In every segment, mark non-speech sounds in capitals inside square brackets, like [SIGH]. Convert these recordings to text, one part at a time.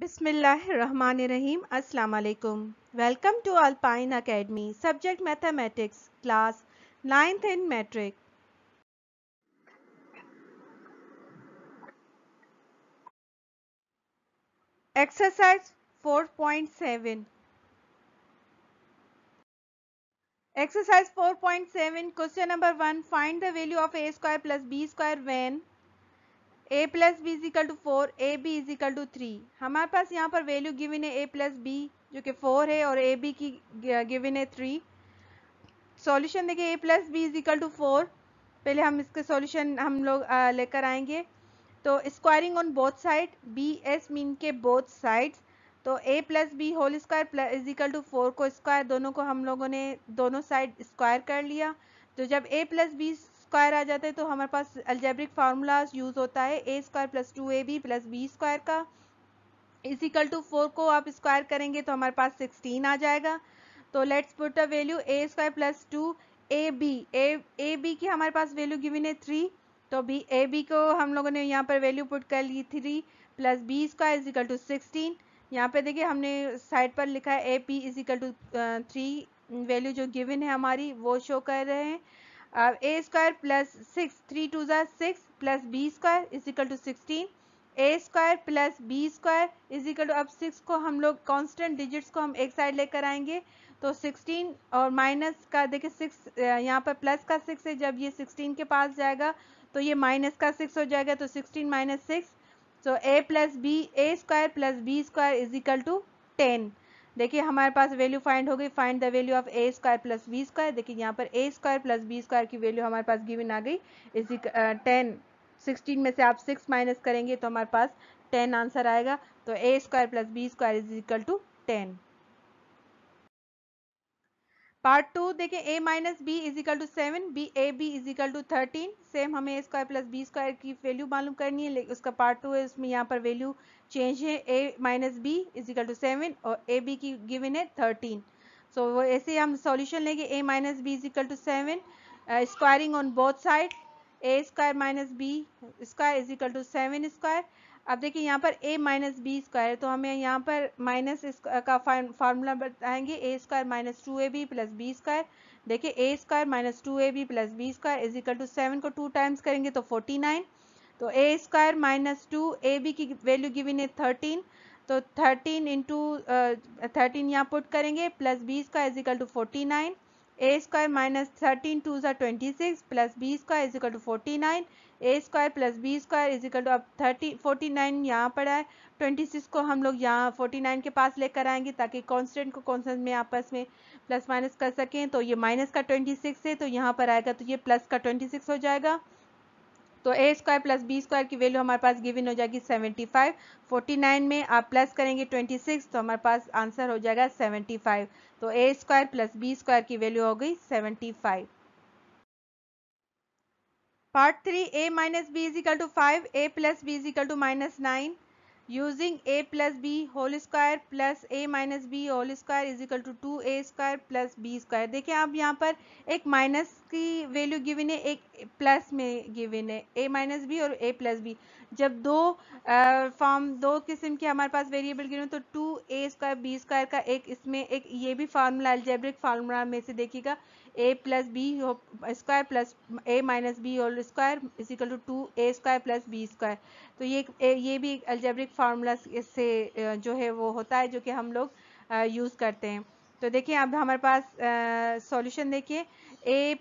बिसमीम अलकुम welcome to alpine academy subject mathematics class ninth in matric exercise 4.7 exercise 4.7 question number one find the value of a square plus b square when a plus b is equal to four a b is equal to three हमारे पास यहाँ पर value given है a plus B जो कि four है और a b की गिविन है थ्री सॉल्यूशन देखिए a plus b is equal to four पहले हम इसके सॉल्यूशन हम लोग लेकर आएंगे तो squaring on both side b s mean के बोथ साइड्स तो a plus b whole square is equal to four को स्क्वायर दोनों को हम लोगों ने दोनों साइड स्क्वायर कर लिया तो जब ए प्लस बी स्क्वायर आ जाता है तो हमारे पास अल्जेब्रिक फार्मूलाज यूज़ होता है a square plus two a b plus b square का इजिकल टू फोर को आप स्क्वायर करेंगे तो हमारे पास सिक्सटीन आ जाएगा तो let's put a value a square plus two a b a b की हमारे पास वैल्यू गिवन है थ्री तो बी ए बी को हम लोगों ने यहाँ पर वैल्यू पुट कर ली three plus b square is equal to sixteen यहाँ पे देखिए हमने साइड पर लिखा है a b equal to three value जो गिवन है हमारी वो शो कर रहे हैं अब a square plus six three two ज़ा six plus b square is equal to sixteen a square plus b square is equal to अब सिक्स को हम लोग कांस्टेंट डिजिट्स को हम एक साइड लेकर आएंगे तो 16 और माइनस का देखिए सिक्स यहाँ पर प्लस का सिक्स है जब ये 16 के पास जाएगा तो ये माइनस का सिक्स हो जाएगा तो 16 माइनस सिक्स तो a plus b a square plus b square is equal to ten देखिए हमारे पास वैल्यू फाइंड हो गई find the value of a square plus b square देखिए यहाँ पर a square plus b square की वैल्यू हमारे पास गिवन आ गई इसी टेन सिक्सटीन में से आप सिक्स माइनस करेंगे तो हमारे पास टेन आंसर आएगा तो a square plus b square is equal to ten part two देखें a minus b is equal to seven b a b is equal to thirteen same हमें स्क्वायर प्लस बी स्क्वायर की value मालूम करनी है लेकिन उसका part two है उसमें यहाँ पर वैल्यू चेंज है a minus b is equal to seven और ए बी की गिवन है थर्टीन सो so, वो ऐसे हम सॉल्यूशन लेंगे a minus b is equal to seven squaring on both side a square minus b square is equal to seven square अब देखिए यहाँ पर ए माइनस बी स्क्वायर है तो हमें यहाँ पर माइनस का फार्मूला बताएंगे a square minus two a b plus b square देखिए a square minus two a b plus b square is equal to seven को टू टाइम्स करेंगे तो फोर्टी नाइन तो a square minus two a b की value given है thirteen तो thirteen into thirteen यहाँ put करेंगे plus b square is equal to forty nine a square minus thirteen two सा twenty six plus b square is equal to forty nine a square plus b square is equal to अब thirty forty nine यहाँ पर है twenty six को हम लोग यहाँ forty nine के पास लेकर आएंगे ताकि कॉन्स्टेंट को कांस्टेंट में आपस में प्लस माइनस कर सकें तो ये माइनस का ट्वेंटी सिक्स है तो यहाँ पर आएगा तो ये प्लस का ट्वेंटी सिक्स हो जाएगा तो a square plus b square की वैल्यू हमारे पास गिवन हो जाएगी 75 49 में आप प्लस करेंगे 26 तो हमारे पास आंसर हो जाएगा 75 तो a square plus b square की वैल्यू हो गई 75 part three a minus b is equal to five a plus b is equal to minus nine using a plus b whole square plus a minus b whole square is equal to two a square plus b square देखिए आप यहाँ पर एक minus की value given है एक plus में given है ए माइनस बी और ए प्लस बी जब दो फॉर्म दो किस्म के हमारे पास वेरिएबल गिवन तो two a square b square का एक इसमें एक ये भी फार्मूला एल्जेब्रिक फार्मूला में से देखिएगा a plus b square plus a minus b whole square is equal to two a square plus b square तो ये ये भी एक एल्जेब्रिक फार्मूला से जो है वो होता है जो कि हम लोग यूज़ करते हैं तो देखिए अब हमारे पास सॉल्यूशन देखिए ए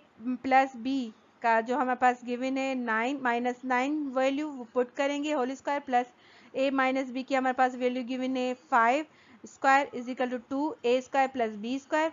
प्लस बी का जो हमारे पास गिवन है nine minus nine value put करेंगे whole square plus a minus b की हमारे पास वैल्यू गिवन है five square is equal to two a square plus b square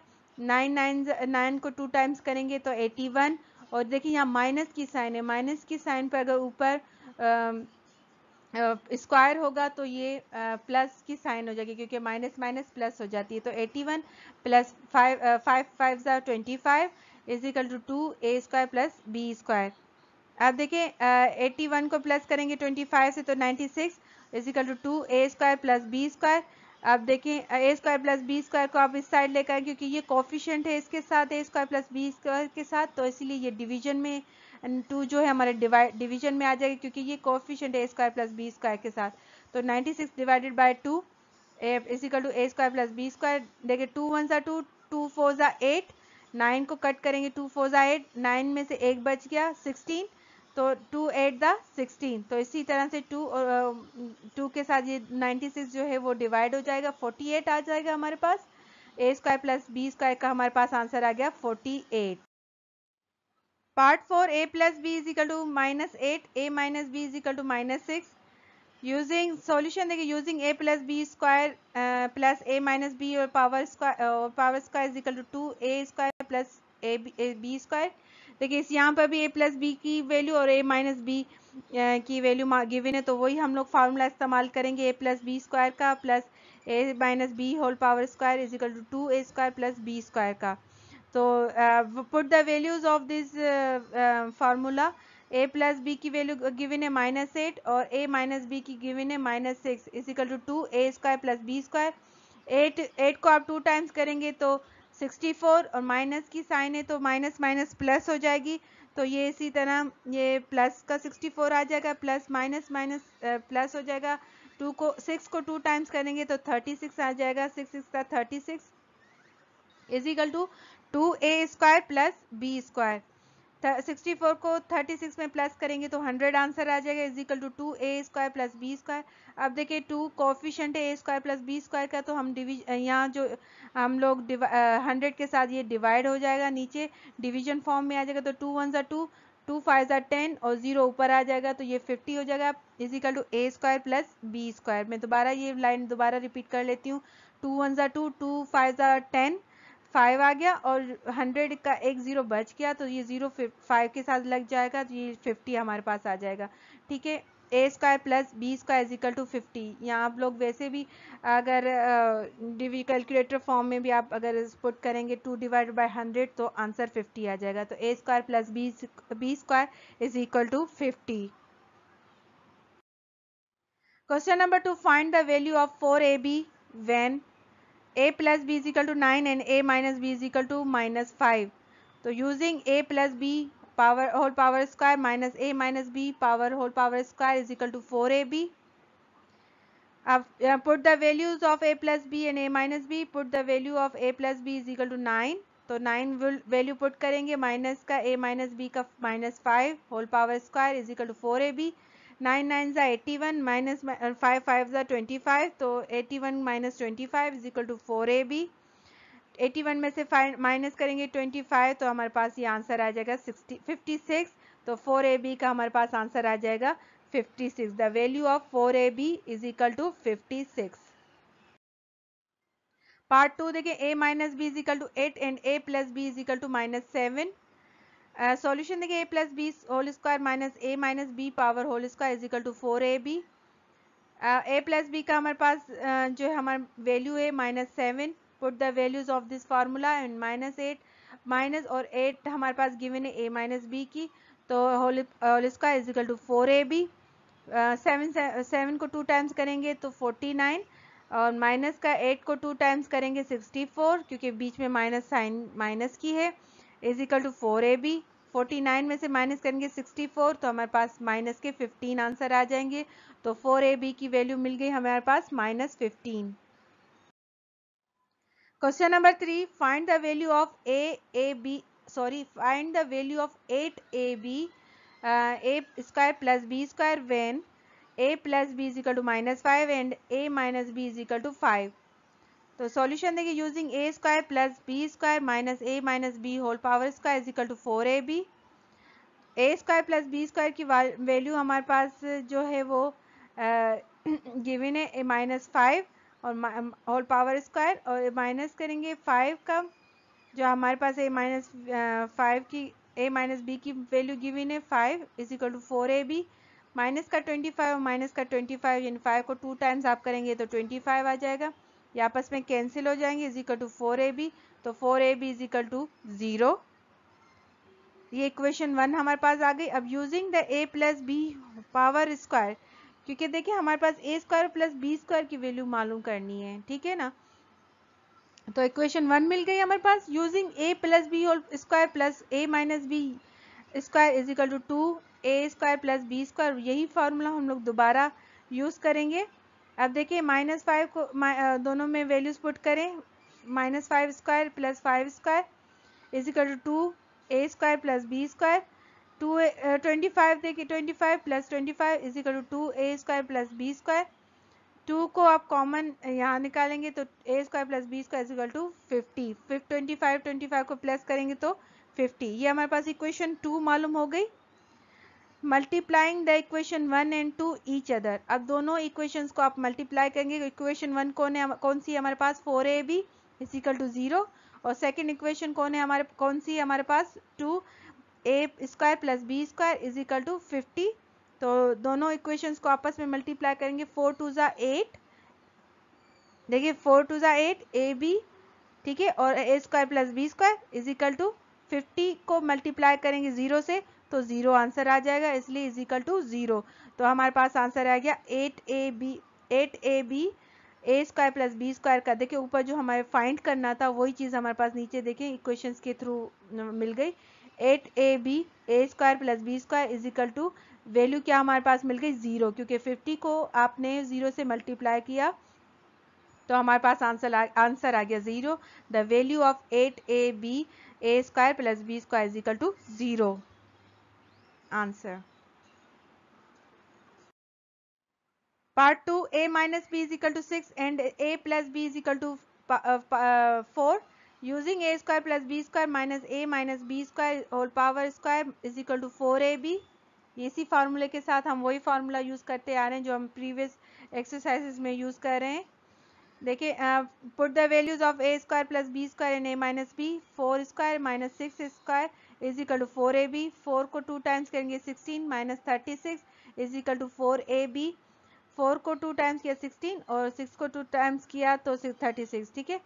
nine nine nine को टू टाइम्स करेंगे तो एटी वन और देखिए यहाँ माइनस की साइन है माइनस की साइन पर अगर ऊपर स्क्वायर um, uh, होगा तो ये प्लस uh, की साइन हो जाएगी क्योंकि माइनस माइनस प्लस हो जाती है तो eighty one plus five five five ज़ार twenty five is equal to two a square plus b square आप देखिए एट्टी वन को प्लस करेंगे ट्वेंटी फाइव से तो ninety six is equal to two a square plus b square आप देखें a square plus b square को आप इस साइड लेकर क्योंकि ये कॉफिशेंट है इसके साथ a square plus b square के साथ तो इसीलिए ये डिवीजन में टू जो है हमारे डिवीजन में आ जाएगा क्योंकि ये coefficient a square plus b square के साथ तो ninety six divided by two is equal to a square plus b square देखिए टू वन सा टू टू फोर ज़ा एट नाइन को कट करेंगे टू फोर ज़ा एट नाइन में से एक बच गया सिक्सटीन तो टू एट द सिक्सटीन तो इसी तरह से टू और टू के साथ ये नाइन्टी सिक्स जो है वो डिवाइड हो जाएगा फोर्टी एट आ जाएगा हमारे पास a square plus b square का हमारे पास आंसर आ गया forty eight part four a plus b is equal to minus eight a minus b is equal to minus six using solution देखिए using a plus b square plus a minus b और power square power square is equal to two a square plus a b square देखिए इस यहाँ पर भी a plus b की value और a minus b की वैल्यू गिवन है तो वही हम लोग फार्मूला इस्तेमाल करेंगे ए प्लस बी स्क्वायर का plus a minus b whole power square is equal to two a square plus b square का तो put the values of this formula a plus b की वैल्यू गिवन है minus eight और a minus b की given है minus six is equal to two a square plus b square eight eight को आप two times करेंगे तो sixty four और माइनस की साइन है तो माइनस माइनस प्लस हो जाएगी तो ये इसी तरह ये प्लस का सिक्सटी फोर आ जाएगा प्लस माइनस माइनस प्लस हो जाएगा टू को सिक्स को टू टाइम्स करेंगे तो थर्टी सिक्स आ जाएगा सिक्स सिक्स का thirty six equal to two a square plus b square sixty four को थर्टी सिक्स में प्लस करेंगे तो हंड्रेड आंसर आ जाएगा is equal to two a square plus b square अब देखिए टू कॉफिशेंट है a square plus b square का तो हम डिविज यहाँ जो हम लोग हंड्रेड के साथ ये डिवाइड हो जाएगा नीचे डिवीजन फॉर्म में आ जाएगा तो टू वन जर टू टू फाइव जर टेन और ज़ीरो ऊपर आ जाएगा तो ये फिफ्टी हो जाएगा is equal to a square plus b square मैं दोबारा ये लाइन दोबारा रिपीट कर लेती हूँ टू वन जर टू टू फाइव जर टेन फाइव आ गया और हंड्रेड का एक ज़ीरो बच गया तो ये ज़ीरो फाइव के साथ लग जाएगा तो ये फिफ्टी हमारे पास आ जाएगा ठीक है a square plus b square is equal to fifty या आप लोग वैसे भी अगर डिवी कैलकुलेटर फॉर्म में भी आप अगर पुट करेंगे टू डिवाइड बाई हंड्रेड तो आंसर फिफ्टी आ जाएगा तो a square plus b b square is equal to fifty question number two find the value of four a b when a plus b is equal to nine and a minus b is equal to minus five तो using a plus b power whole power square minus a minus b power whole power square is equal to four a B अब put the values of a plus b and a minus b put the value of a plus b is equal to nine तो nine value put करेंगे minus का a minus b का minus five whole power square is equal to four a b nine nine ज़ा eighty one minus five five ज़ा twenty five तो eighty one minus twenty five is equal to four a b eighty one में से five minus करेंगे twenty five तो हमारे पास ये आंसर आ जाएगा सिक्सटी फिफ्टी सिक्स तो फोर ए बी का हमारे पास आंसर आ जाएगा fifty six the value of four a b is equal to fifty six part two देखिए a minus b is equal to eight and a plus b is equal to minus seven solution uh, देखिए a plus b whole square minus a minus b power whole square is equal to four a b a plus b का हमारे पास uh, जो है हमारा value है minus seven put the values of this formula and minus eight minus और eight हमारे पास गिवन है ए माइनस बी की तो whole whole square is equal to four a b seven seven को टू टाइम्स करेंगे तो फोर्टी नाइन और माइनस का एट को टू टाइम्स करेंगे सिक्सटी फोर क्योंकि बीच में माइनस साइन माइनस की है is equal to four a b forty nine में से माइनस करेंगे सिक्सटी फोर तो हमारे पास माइनस के फिफ्टीन आंसर आ जाएंगे तो फोर ए बी की वैल्यू मिल गई हमारे पास minus fifteen question number three find the value of a a b sorry find the value of eight a b a square plus b square when a plus b is equal to minus five and a minus b is equal to five तो solution देखिए using a square plus b square minus a minus b whole power square is equal to four a b a square plus b square की value हमारे पास जो है वो given [CLEARS THROAT] है a minus five और होल पावर स्क्वायर और minus करेंगे फाइव का जो हमारे पास ए माइनस फाइव की ए माइनस बी की वैल्यू गिवन है five is equal to four a b minus का ट्वेंटी फाइव माइनस का ट्वेंटी फाइव यानी फाइव को टू टाइम्स आप करेंगे तो ट्वेंटी फाइव आ जाएगा आपस में कैंसिल हो जाएंगे is equal to four a b तो four a b is equal to zero ये इक्वेशन वन हमारे पास आ गई अब using the a plus b power square क्योंकि देखिए हमारे पास a square plus b square की वैल्यू मालूम करनी है ठीक है ना तो इक्वेशन वन मिल गई हमारे पास using a plus b square plus a minus b square is equal to two a square plus b square यही फार्मूला हम लोग दोबारा यूज करेंगे अब देखिए माइनस फाइव को दोनों में वैल्यूज पुट करें minus five square plus five square is equal to two a square plus b square two twenty five देखिए twenty five plus twenty five is equal to two a square plus b square two को आप common यहाँ निकालेंगे तो a square plus b square is equal to fifty twenty five twenty five को plus करेंगे तो fifty ये हमारे पास इक्वेशन टू मालूम हो गई multiplying the equation one and two each other अब दोनों इक्वेशन को आप मल्टीप्लाई करेंगे इक्वेशन तो वन कौन है कौन सी हमारे पास four a b is equal to zero और सेकेंड इक्वेशन कौन है हमारे कौन सी है हमारे पास two a square plus b square is equal to fifty तो दोनों इक्वेशन को आपस में मल्टीप्लाई करेंगे फोर टू ज़ा एट देखिए फोर टू ज़ा एट ए बी ठीक है और a square plus b square is equal to fifty को मल्टीप्लाई करेंगे ज़ीरो से तो ज़ीरो आंसर आ जाएगा इसलिए इज इक्वल टू ज़ीरो तो हमारे पास आंसर आ गया eight a b eight a b a square plus b square का देखिए ऊपर जो हमारे फाइंड करना था वही चीज़ हमारे पास नीचे देखिए इक्वेशंस के थ्रू मिल गई eight a b a square plus b square is equal to value क्या हमारे पास मिल गई ज़ीरो क्योंकि फिफ्टी को आपने ज़ीरो से मल्टीप्लाई किया तो हमारे पास आंसर आंसर आ गया zero the value of eight a b a square plus b square is equal to zero answer. Part two: a minus b is equal to six, and a plus b is equal to uh, uh, using a square plus b square minus a minus b square whole power square is equal to four 4ab इसी फार्मूले के साथ हम वही formula use करते आ रहे हैं जो हम प्रीवियस एक्सरसाइजेस में यूज़ कर रहे हैं देखिए put the values of a square plus b square and a minus b four square minus six square is equal to four a b four को टू टाइम्स करेंगे sixteen minus thirty six is equal to four a b four को two times किया sixteen और six को two times किया तो thirty six ठीक है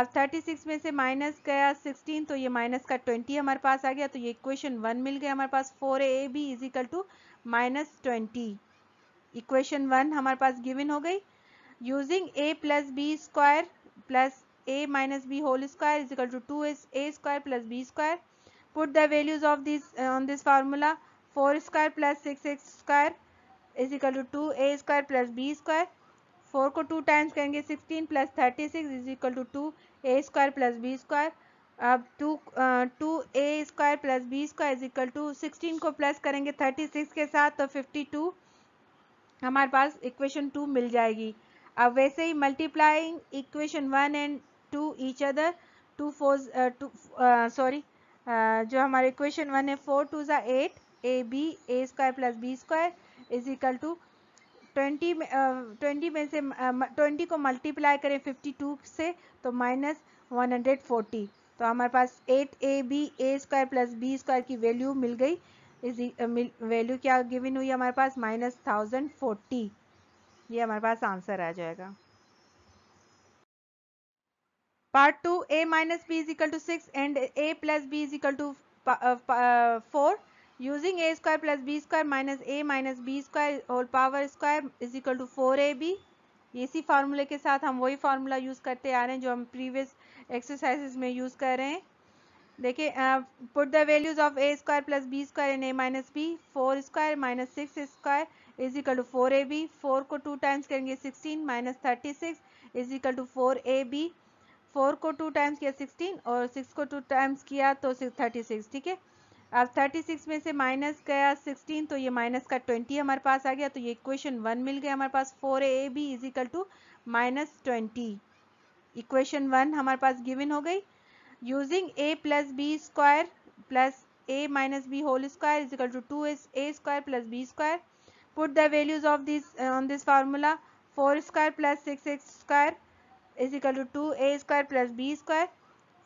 अब थर्टी सिक्स में से माइनस गया सिक्सटीन तो ये माइनस का ट्वेंटी हमारे पास आ गया तो ये इक्वेशन वन मिल गया हमारे पास four a b is equal to minus twenty equation one हमारे पास गिवन हो गई using a plus b square plus a minus b whole square is equal to two a square plus b square put the values of these uh, on this formula 4 square plus 6x square is equal to 2 a square plus b square 4 को 2 times करेंगे 16 plus 36 is equal to two a square plus b square अब two two a square plus b square is equal to sixteen को plus करेंगे 36 के साथ तो 52 हमारे पास equation two मिल जाएगी अब वैसे ही multiplying equation one and two each other two four two sorry जो हमारे क्वेश्चन वन है फोर टू ज़ा eight a b a square plus b square is equal to twenty में ट्वेंटी में से ट्वेंटी को मल्टीप्लाई करें फिफ्टी टू से तो माइनस वन हंड्रेड फोर्टी तो हमारे पास eight a b a square plus b square की वैल्यू मिल गई इज वैल्यू क्या गिवन हुई हमारे पास माइनस थाउजेंड फोर्टी ये हमारे पास आंसर आ जाएगा part 2 a minus b is equal to 6 and a plus b is equal to uh, uh, 4 using a square plus b square minus a minus b square whole power square is equal to 4ab इसी फार्मूले के साथ हम वही formula use करते आ रहे हैं जो हम प्रीवियस एक्सरसाइजेस में यूज़ कर रहे हैं देखिए put the values of a square plus b square and a minus b four square minus six square is equal to four a b four को टू टाइम्स करेंगे sixteen minus thirty six is equal to four a b four को two times किया sixteen और six को two times किया तो thirty six ठीक है अब थर्टी सिक्स में से माइनस गया सिक्सटीन तो ये माइनस का ट्वेंटी हमारे पास आ गया तो ये इक्वेशन वन मिल गया हमारे पास four a b is equal to minus twenty equation one हमारे पास गिवन हो गई using a plus b square plus a minus b whole square is equal to two a square plus b square put the values of this on this formula four square plus six x square is equal to two a square plus b square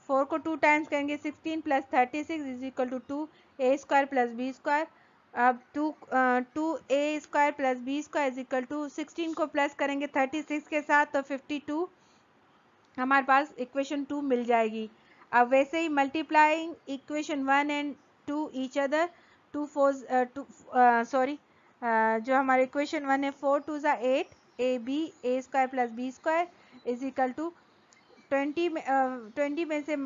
four को two times करेंगे sixteen plus thirty six is equal to two a square plus b square अब two two a square plus b square is equal to sixteen को plus करेंगे thirty six के साथ तो fifty to हमारे पास equation two मिल जाएगी अब वैसे ही multiplying equation one and two each other two four two sorry जो हमारे इक्वेशन वन है फोर टू ज़ा eight a b a square plus b square is equal to twenty में ट्वेंटी uh, में से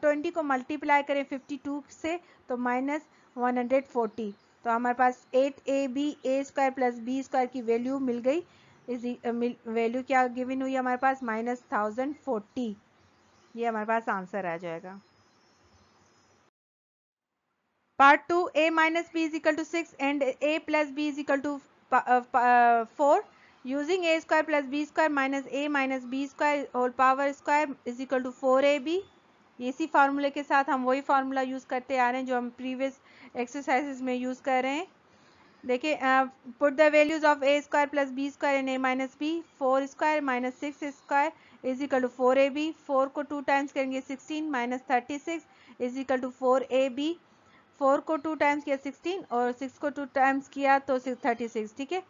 ट्वेंटी uh, को multiply करें fifty two से तो माइनस वन हंड्रेड फोर्टी तो हमारे पास eight a b a square plus b square की वैल्यू मिल गई इज वैल्यू e, uh, क्या गिवन हुई हमारे पास माइनस थाउजेंड फोर्टी ये हमारे पास आंसर आ जाएगा part two a minus b is equal to six and a plus b is equal to four using a square plus b square minus a minus b square whole power square is equal to four a b इसी फार्मूले के साथ हम वही formula use करते आ रहे हैं जो हम प्रीवियस एक्सरसाइजेस में यूज़ कर रहे हैं देखिए put the values of a square plus b square and a minus b four square minus six square is equal to four a b four को टू टाइम्स करेंगे sixteen minus thirty six is equal to four a b four को two times किया sixteen और six को two times किया तो thirty six ठीक है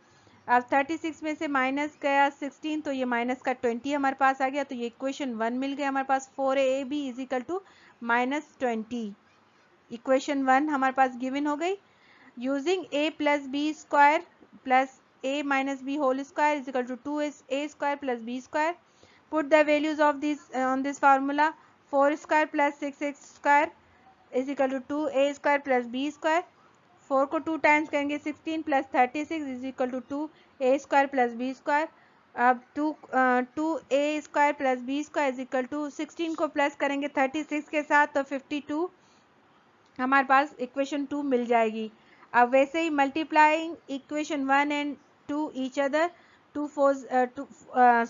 अब 36 में से माइनस गया 16 तो ये माइनस का 20 हमारे पास आ गया तो ये इक्वेशन वन मिल गया हमारे पास four a b is equal to minus twenty equation one हमारे पास गिवन हो गई using a plus b square plus a minus b whole square is equal to 2 is a square plus b square put the values of these uh, on this formula 4 square plus 6x square is equal to 2 a square plus b square four को two times करेंगे sixteen plus thirty six is equal to two a square plus b square अब two two a square plus b square is equal to sixteen को plus करेंगे thirty six के साथ तो fifty to हमारे पास equation two मिल जाएगी अब वैसे ही multiplying equation one and two each other two four two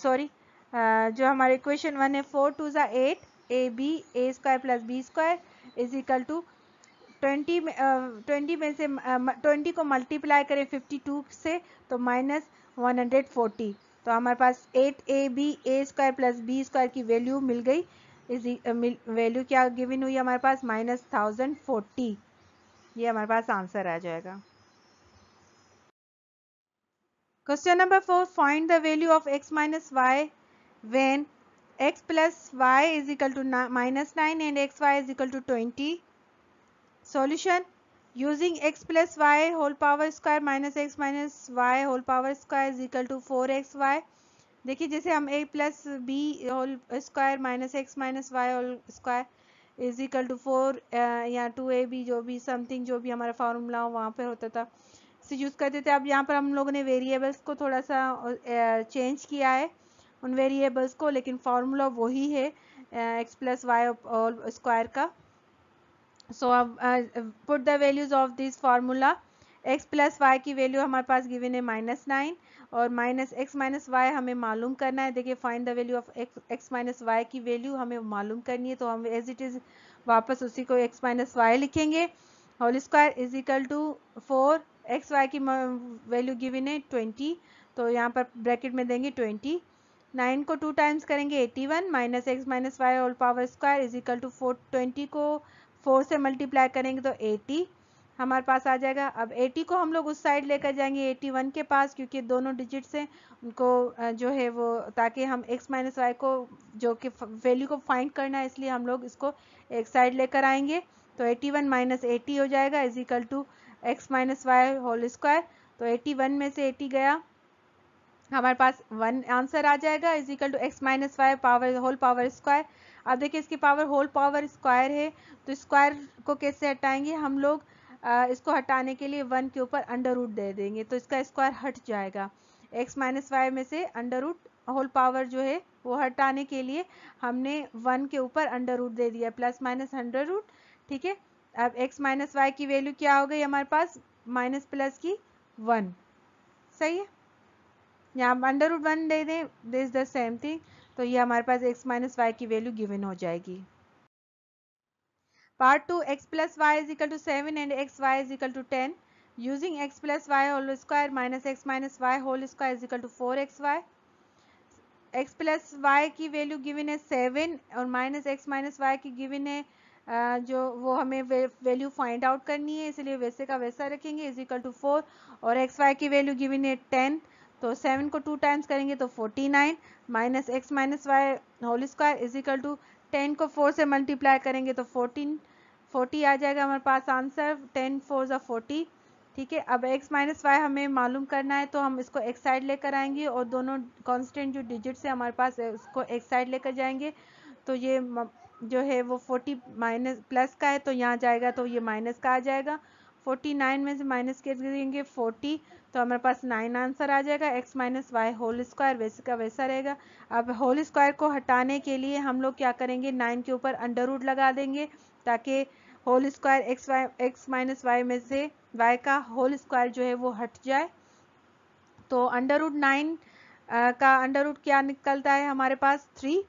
sorry जो हमारे इक्वेशन वन है फोर टू ज़ा eight a b a square plus b square is equal to twenty twenty में से ट्वेंटी को मल्टीप्लाई करें फिफ्टी टू से तो माइनस वन हंड्रेड फोर्टी तो हमारे पास eight a b a square plus b square की वैल्यू मिल गई इस वैल्यू क्या गिवन हुई हमारे पास माइनस थाउजेंड फोर्टी ये हमारे पास आंसर आ जाएगा question number four find the value of x minus y when x plus y is equal to minus nine and x y is equal to twenty solution using x plus y whole power square minus x minus y whole power square is equal to 4xy देखिए जैसे हम a plus b whole square minus x minus y whole square is equal to four या two a b जो भी something जो भी हमारा formula हो वहाँ पर होता था इसे यूज़ करते थे अब यहाँ पर हम लोगों ने वेरिएबल्स को थोड़ा सा चेंज किया है उन वेरिएबल्स को लेकिन फार्मूला वही है एक्स प्लस वाई स्क्वायर का सो अब put the values of this formula x plus y की वैल्यू हमारे पास गिवन है माइनस नाइन और माइनस एक्स माइनस वाई हमें मालूम करना है देखिए find the value of x x minus y की वैल्यू हमें मालूम करनी है तो हम एज इट इज़ वापस उसी को x माइनस वाई लिखेंगे whole square is equal to four x y की वैल्यू गिवन है ट्वेंटी तो यहाँ पर ब्रैकेट में देंगे ट्वेंटी नाइन को टू टाइम्स करेंगे eighty one minus x minus y whole power square is equal to four twenty को फोर से मल्टीप्लाई करेंगे तो एटी हमारे पास आ जाएगा अब 80 को हम लोग उस साइड लेकर जाएंगे 81 के पास क्योंकि दोनों डिजिट से उनको जो है वो ताकि हम x माइनस वाई को जो कि वैल्यू को फाइंड करना है इसलिए हम लोग इसको एक साइड लेकर आएंगे तो 81 वन माइनस एटी हो जाएगा is equal to x minus y whole square तो 81 में से 80 गया हमारे पास वन आंसर आ जाएगा is equal to x minus y power whole power square अब देखिए इसकी पावर होल पावर स्क्वायर है तो स्क्वायर को कैसे हटाएंगे हम लोग आ, इसको हटाने के लिए वन के ऊपर अंडर रूट दे देंगे तो इसका स्क्वायर हट जाएगा एक्स माइनस वाई में से अंडर रूट होल पावर जो है वो हटाने के लिए हमने वन के ऊपर अंडर रूट दे दिया प्लस माइनस अंडर रूट ठीक है अब एक्स माइनस वाई की वैल्यू क्या हो गई हमारे पास माइनस प्लस की वन सही है यहाँ अंडर रूट वन दे दें दिस द सेम थिंग तो ये हमारे पास एक्स माइनस वाई की वैल्यू गिवन हो जाएगी part two x plus y is equal to seven and x y is equal to ten using x whole square minus x minus y whole square is equal to four x y x plus y की value given है seven और minus x minus y की given है जो वो हमें value find out करनी है इसलिए वैसे का वैसा रखेंगे इज इक्वल टू फोर और एक्स वाई की वैल्यू गिवन है टेन तो सेवन को टू टाइम्स करेंगे तो forty nine minus x minus y whole square is equal to ten को फोर से मल्टीप्लाई करेंगे तो फोर्टीन फोर्टी आ जाएगा हमारे पास आंसर टेन फोर या फोर्टी ठीक है अब x माइनस वाई हमें मालूम करना है तो हम इसको एक साइड लेकर आएंगे और दोनों कांस्टेंट जो डिजिट है हमारे पास उसको एक साइड लेकर जाएंगे तो ये जो है वो 40 माइनस प्लस का है तो यहाँ जाएगा तो ये माइनस का आ जाएगा फोर्टी नाइन में से माइनस करेंगे फोर्टी तो हमारे पास नाइन आंसर आ जाएगा x minus y whole square वैसे का वैसा रहेगा अब होल स्क्वायर को हटाने के लिए हम लोग क्या करेंगे नाइन के ऊपर अंडर रूट लगा देंगे ताकि whole square x y x minus y में से वाई का होल स्क्वायर जो है वो हट जाए तो अंडर रूट नाइन का अंडर रूट क्या निकलता है हमारे पास थ्री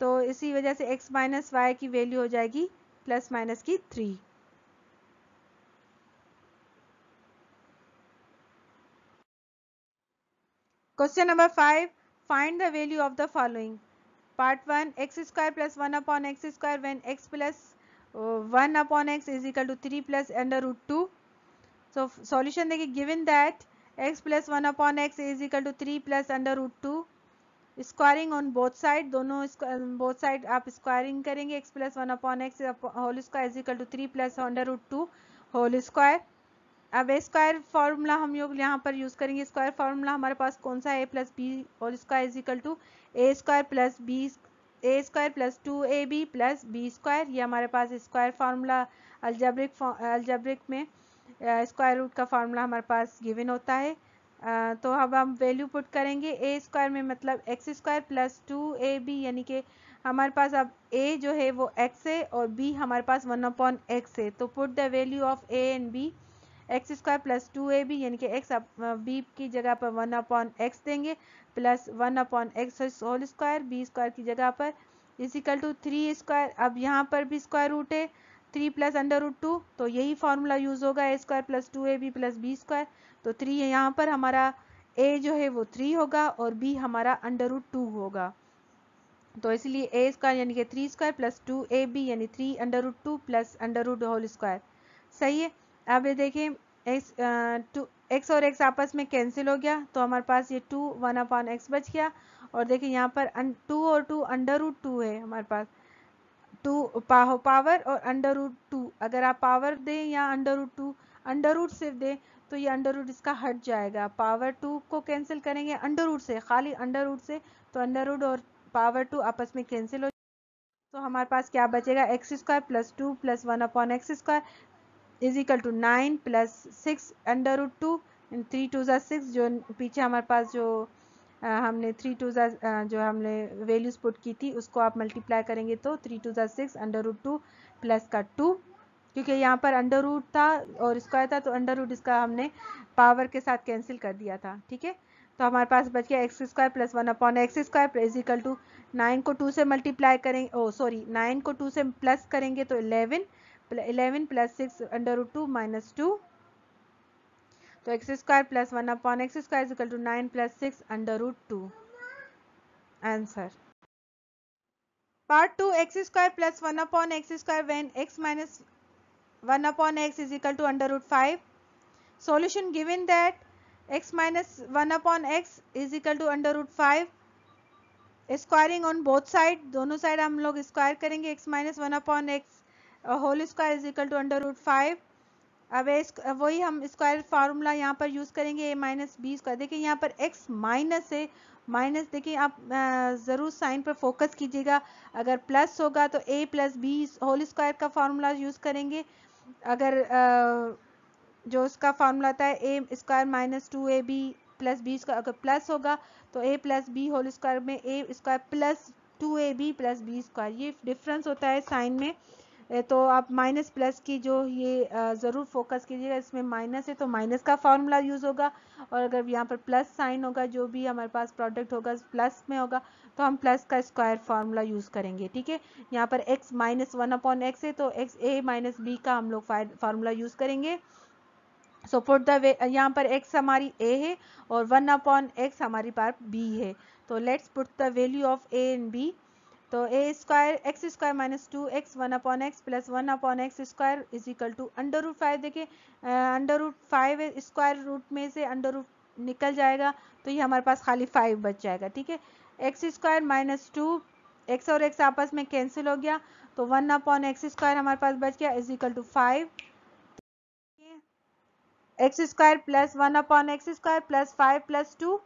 तो इसी वजह से एक्स माइनस वाई की वैल्यू हो जाएगी प्लस माइनस की three Question number 5. Find the value of the following. Part 1. x square plus 1 upon x square when x plus uh, 1 upon x is equal to 3 plus under root 2. So, solution देखिए given that x plus 1 upon x is equal to 3 plus under root 2. Squaring on both side दोनों both side आप squaring करेंगे x plus one upon x whole square is equal to three plus under root two whole square अब square formula हम लोग यहाँ पर use करेंगे square formula हमारे पास कौन सा है ए प्लस बी और square is equal to a square plus b a square plus two a b plus b square ये हमारे पास स्क्वायर फार्मूला अल्जब्रिक अल्जब्रिक में स्क्वायर रूट का फार्मूला हमारे पास गिवन होता है तो अब हम वैल्यू पुट करेंगे ए स्क्वायर में मतलब x square plus two a b यानी कि हमारे पास अब ए जो है वो एक्स है और बी हमारे पास वन अपॉन एक्स है तो put the value of a and b x square plus two a b यानी कि एक्स बी की जगह पर वन अपॉन एक्स देंगे plus one upon x whole square b square की जगह पर is equal to three square अब यहाँ पर भी स्क्वायर रूट है three plus under root two तो यही फार्मूला यूज होगा a square plus two a b plus b square तो थ्री यहाँ पर हमारा ए जो है वो थ्री होगा और बी हमारा अंडर रूट टू होगा तो इसलिए ए स्क्वायर यानी कि three square plus two a b यानी three under root two plus under root whole square सही है अब ये देखिए एक्स टू एक्स और एक्स आपस में कैंसिल हो गया तो हमारे पास ये टू वन अपॉन एक्स बच गया और देखिए यहाँ पर टू और टू अंडर रूट टू है हमारे पास टू पाहो पावर और अंडर रूट टू अगर आप पावर दें या under root two under root सिर्फ दें तो ये अंडर रूट इसका हट जाएगा पावर टू को कैंसिल करेंगे अंडर रूट से खाली अंडर रूट से तो अंडर रूट और पावर टू आपस में कैंसिल हो तो हमारे पास क्या बचेगा x square plus two plus one upon x square is equal to nine plus six under root two three two ज़ा सिक्स जो पीछे हमारे पास जो आ, हमने थ्री टू ज़ा जो हमने वैल्यूज पुट की थी उसको आप मल्टीप्लाई करेंगे तो थ्री टू ज़ा six under root two plus का टू क्योंकि यहाँ पर अंडर रूट था और स्क्वायर था तो अंडर रूट इसका हमने पावर के साथ कैंसिल कर दिया था ठीक है तो हमारे पास बच गया x square plus one upon x square plus equal to nine को टू से मल्टीप्लाई करेंगे ओ सॉरी नाइन को टू से प्लस करेंगे तो eleven eleven plus six under root two minus two तो x square plus one upon x square is equal to nine plus six under root two answer part two x square plus one upon x square when x minus one upon x is equal to under root five solution given that x minus 1 upon x is equal to under root 5 squaring on both side दोनों side हम लोग square करेंगे x minus 1 upon x whole square is equal to under root five अब वही हम square formula यहाँ पर use करेंगे ए माइनस बी स्क्वायर देखिए यहाँ पर एक्स माइनस है माइनस देखिए आप ज़रूर साइन पर फोकस कीजिएगा अगर प्लस होगा तो a plus b whole square का फार्मूला यूज़ करेंगे अगर आ, जो उसका फार्मूला आता है a square minus two a b plus b square अगर प्लस होगा तो a plus b whole square में a square plus two a b plus b square ये डिफरेंस होता है साइन में तो आप माइनस प्लस की जो ये ज़रूर फोकस कीजिएगा इसमें माइनस है तो माइनस का फार्मूला यूज़ होगा और अगर यहाँ पर प्लस साइन होगा जो भी हमारे पास प्रोडक्ट होगा प्लस में होगा तो हम प्लस का स्क्वायर फार्मूला यूज़ करेंगे ठीक है यहाँ पर x minus one upon x है तो एक्स ए माइनस बी का हम लोग फार्मूला यूज़ करेंगे सो पुट द वे यहाँ पर एक्स हमारी ए है और वन अपॉन एक्स हमारी पार बी है तो let's put the value of a and b तो a square x square minus two x one upon x plus one upon x square is equal to under root five देखिए under root five square root में से under root निकल जाएगा तो ये हमारे पास खाली फाइव बच जाएगा ठीक है x square minus two x और एक्स आपस में कैंसिल हो गया तो वन अपॉन एक्स स्क्वायर हमारे पास बच गया is equal to five x square plus one upon x square plus five plus two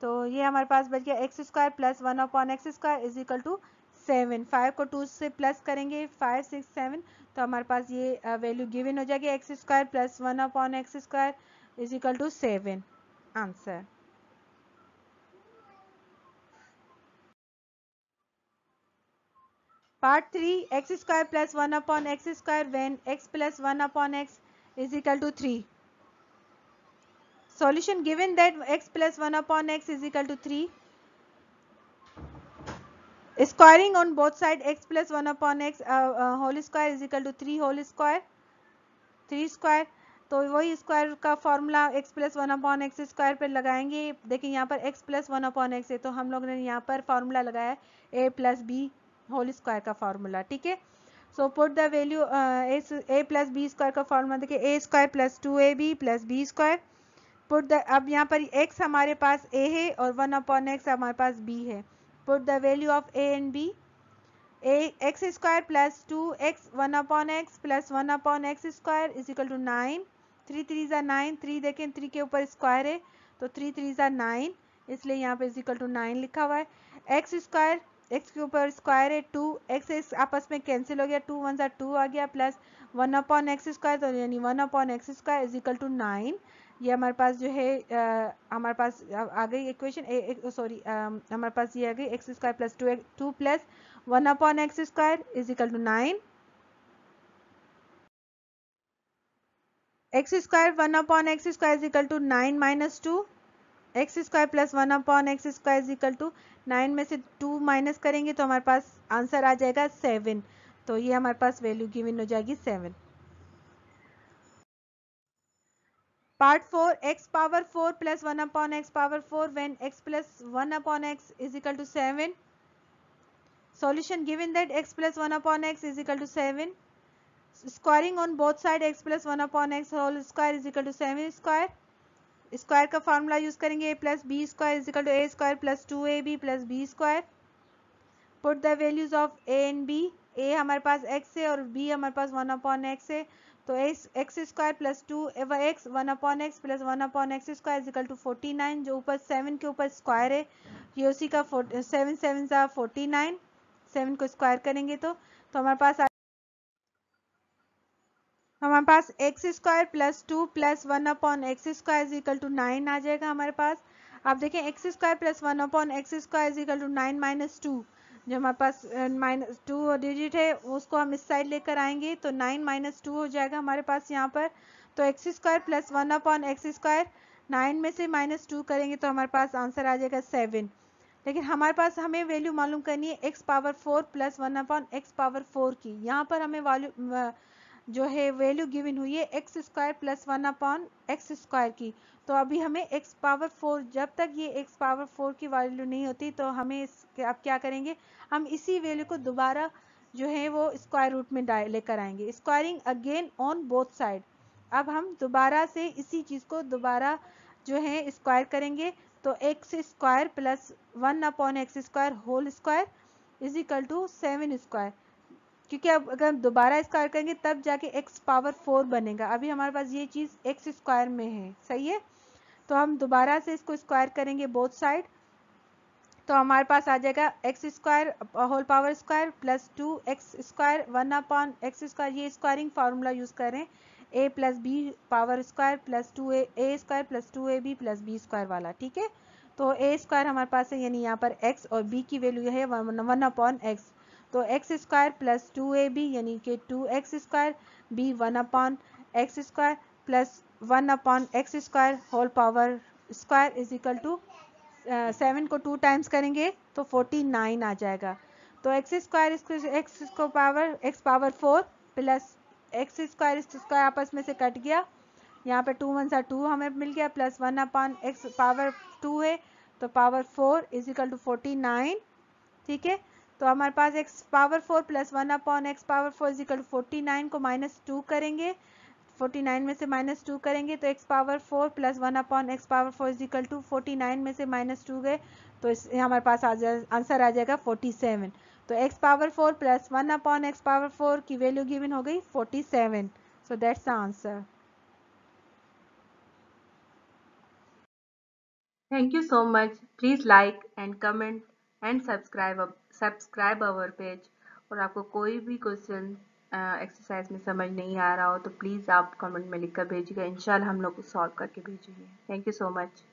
तो ये हमारे पास बच गया x square plus one upon x square is equal to seven five को टू से प्लस करेंगे फाइव सिक्स सेवन तो हमारे पास ये वैल्यू गिवन हो जाएगी x square plus one upon x square is equal to seven answer part three x square plus one upon x square when x plus one upon x is equal to three solution given that x plus one upon x is equal to three squaring on both side x plus one upon x whole square whole square is equal to 3 whole square तो वही square का formula x plus one upon x square पर लगाएंगे देखिए यहाँ पर x plus one upon x है तो हम लोग ने यहाँ पर फॉर्मूला लगाया a plus b whole square का फॉर्मूला ठीक है so put the value a plus b square का फॉर्मूला देखिए a square plus two a b plus b square put the अब यहाँ पर x हमारे पास a है और वन अपॉन एक्स हमारे पास b है put the value of a and b a x square plus 2x 1 upon x plus 1 upon x square is equal to 9 three three ज़ा नाइन थ्री देखें three के ऊपर square है तो three three ज़ा नाइन इसलिए यहाँ पे इजिकल टू नाइन लिखा हुआ है एक्स स्क्वायर एक्स के ऊपर स्क्वायर है टू एक्स आपस में कैंसिल हो गया टू वन ज़ा टू आ गया plus one upon x square तो यानी one upon x square is equal to nine ये हमारे पास जो है हमारे पास आ गई इक्वेशन सॉरी हमारे पास ये आ गई x square plus two two plus one upon x square is equal to nine x square one upon x square is equal to nine minus two x square plus one upon x square is equal to nine में से to minus करेंगे तो हमारे पास answer आ जाएगा seven तो ये हमारे पास वैल्यू गिवन हो जाएगी seven part four x power four plus one upon x power four when x plus one upon x is equal to seven solution given that x plus one upon x is equal to seven squaring on both side x plus one upon x whole square is equal to seven square square का formula use करेंगे a plus b square is equal to a square plus two a b plus b square put the values of a and b a हमारे पास x है और B हमारे पास one upon x है तो x square plus two x one upon x plus one upon x square is equal to forty nine जो ऊपर seven के ऊपर स्क्वायर है ये उसी का सेवन सेवन सा फोर्टी नाइन सेवन को स्क्वायर करेंगे तो तो हमारे पास हमारे पास x square plus two plus one upon x square is equal to nine आ जाएगा हमारे पास आप देखें x square plus one upon x square is equal to nine minus two जो हमारे पास माइनस टू डिजिट है उसको हम इस साइड लेकर आएंगे तो नाइन माइनस टू हो जाएगा हमारे पास यहाँ पर तो x square plus one upon x square nine में से माइनस टू करेंगे तो हमारे पास आंसर आ जाएगा सेवन लेकिन हमारे पास हमें वैल्यू मालूम करनी है x power four plus one upon x power four की यहाँ पर हमें वैल्यू जो है वैल्यू गिवन हुई है x square plus one upon x square की तो अभी हमें एक्स पावर फोर जब तक ये एक्स पावर फोर की वैल्यू नहीं होती तो हमें अब क्या करेंगे हम इसी वैल्यू को दोबारा जो है वो स्क्वायर रूट में लेकर आएंगे squaring again on both side अब हम दोबारा से इसी चीज़ को दोबारा जो है स्क्वायर करेंगे तो x square plus one upon x square whole square is equal to seven square क्योंकि अब अगर हम दोबारा स्क्वायर करेंगे तब जाके x पावर फोर बनेगा अभी हमारे पास ये चीज़ x स्क्वायर में है सही है तो हम दोबारा से इसको स्क्वायर करेंगे बोथ साइड तो हमारे पास आ जाएगा x square whole power square plus two x square one upon x square ये स्क्वायरिंग फार्मूला यूज़ करें a plus b power square plus two a a square plus two a b plus b square वाला ठीक है तो a square हमारे पास है यानी यहाँ पर एक्स और बी की वैल्यू है वन अपॉन एक्स तो x square plus two a b यानी कि two x square b one upon x square plus one upon x square whole power square is equal to seven को two times करेंगे तो forty nine आ जाएगा तो x square x को power x power four plus x square square आपस में से कट गया यहाँ पे टू वन सा टू हमें मिल गया plus one upon x power two है तो power four is equal to forty nine ठीक है तो हमारे पास x power four plus one upon x power four is equal to forty nine को माइनस टू करेंगे फोर्टी नाइन में से माइनस टू करेंगे तो x power four plus one upon x power four is equal to forty nine में से minus to गए तो इस हमारे पास आ आंसर आ जाएगा फोर्टी सेवन तो x power four plus one upon x power four की वैल्यू गिवन हो गई forty seven so that's the answer Thank you so much. Please like and comment and subscribe. Subscribe our page और आपको कोई भी question exercise में समझ नहीं आ रहा हो तो प्लीज़ आप कमेंट में लिखकर भेजिएगा इंशाल्लाह हम लोग सॉल्व करके भेजेंगे थैंक यू सो मच